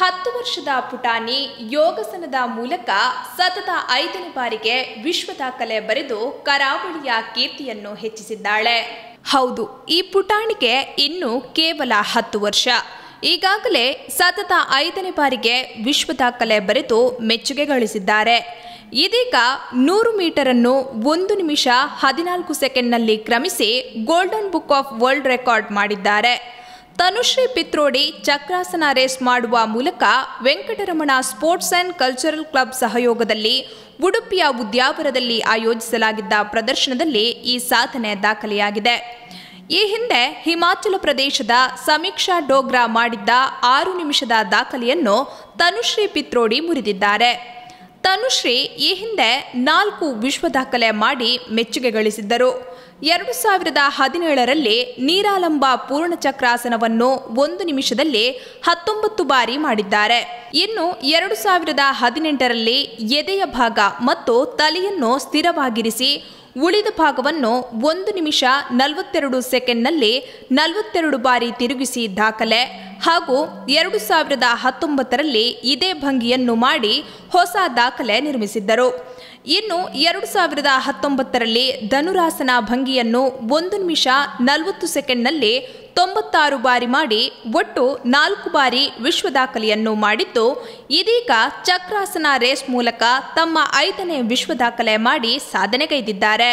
ಹತ್ತು ವರ್ಷದ ಪುಟಾಣಿ ಯೋಗಸನದ ಮೂಲಕ ಸತತ ಐದನೇ ಬಾರಿಗೆ ವಿಶ್ವ ದಾಖಲೆ ಬರೆದು ಕರಾವಳಿಯ ಕೀರ್ತಿಯನ್ನು ಹೆಚ್ಚಿಸಿದ್ದಾಳೆ ಹೌದು ಈ ಪುಟಾಣಿಗೆ ಇನ್ನು ಕೇವಲ ಹತ್ತು ವರ್ಷ ಈಗಾಗಲೇ ಸತತ ಐದನೇ ಬಾರಿಗೆ ವಿಶ್ವ ದಾಖಲೆ ಬರೆದು ಮೆಚ್ಚುಗೆ ಗಳಿಸಿದ್ದಾರೆ ಇದೀಗ ನೂರು ಮೀಟರ್ ಅನ್ನು ಒಂದು ನಿಮಿಷ ಹದಿನಾಲ್ಕು ಸೆಕೆಂಡ್ನಲ್ಲಿ ಕ್ರಮಿಸಿ Golden Book of World Record ಮಾಡಿದ್ದಾರೆ ತನುಶ್ರೀ ಪಿತ್ರೋಡಿ ಚಕ್ರಾಸನ ರೇಸ್ ಮಾಡುವ ಮೂಲಕ Venkataramana sports and cultural club ಸಹಯೋಗದಲ್ಲಿ ಉಡುಪಿಯ ಉದ್ಯಾವರದಲ್ಲಿ ಆಯೋಜಿಸಲಾಗಿದ್ದ ಪ್ರದರ್ಶನದಲ್ಲಿ ಈ ಸಾಧನೆ ದಾಖಲೆಯಾಗಿದೆ ಈ ಹಿಂದೆ ಹಿಮಾಚಲ ಪ್ರದೇಶದ ಸಮೀಕ್ಷಾ ಡೋಗ್ರಾ ಮಾಡಿದ್ದ ಆರು ನಿಮಿಷದ ದಾಖಲೆಯನ್ನು ತನುಶ್ರೀ ಪಿತ್ರೋಡಿ ಮುರಿದಿದ್ದಾರೆ ತನುಶ್ರೀ ಈ ಹಿಂದೆ ನಾಲ್ಕು ವಿಶ್ವ ದಾಖಲೆ ಮಾಡಿ ಮೆಚ್ಚುಗೆ ಗಳಿಸಿದ್ದರು ಎರಡು ಸಾವಿರದ ಹದಿನೇಳರಲ್ಲಿ ನೀರಾಲಂಬ ಪೂರ್ಣ ಚಕ್ರಾಸನವನ್ನು ಒಂದು ನಿಮಿಷದಲ್ಲಿ ಹತ್ತೊಂಬತ್ತು ಬಾರಿ ಮಾಡಿದ್ದಾರೆ ಇನ್ನು ಎರಡು ಸಾವಿರದ ಹದಿನೆಂಟರಲ್ಲಿ ಎದೆಯ ಭಾಗ ಮತ್ತು ತಲೆಯನ್ನು ಸ್ಥಿರವಾಗಿರಿಸಿ ಉಳಿದ ಭಾಗವನ್ನು ಒಂದು ನಿಮಿಷ ನಲವತ್ತೆರಡು ಸೆಕೆಂಡ್ನಲ್ಲಿ ನಲವತ್ತೆರಡು ಬಾರಿ ತಿರುಗಿಸಿ ದಾಖಲೆ ಹಾಗೂ ಎರಡು ಸಾವಿರದ ಹತ್ತೊಂಬತ್ತರಲ್ಲಿ ಇದೇ ಭಂಗಿಯನ್ನು ಮಾಡಿ ಹೊಸ ದಾಖಲೆ ನಿರ್ಮಿಸಿದ್ದರು ಇನ್ನು ಎರಡು ಸಾವಿರದ ಹತ್ತೊಂಬತ್ತರಲ್ಲಿ ಧನುರಾಸನ ಭಂಗಿಯನ್ನು ಒಂದು ನಿಮಿಷ ನಲವತ್ತು ಸೆಕೆಂಡ್ನಲ್ಲಿ ತೊಂಬತ್ತಾರು ಬಾರಿ ಮಾಡಿ ಒಟ್ಟು ನಾಲ್ಕು ಬಾರಿ ವಿಶ್ವ ದಾಖಲೆಯನ್ನು ಮಾಡಿದ್ದು ಇದೀಗ ಚಕ್ರಾಸನ ರೇಸ್ ಮೂಲಕ ತಮ್ಮ ಐದನೇ ವಿಶ್ವ ದಾಖಲೆ ಮಾಡಿ ಸಾಧನೆಗೈದಿದ್ದಾರೆ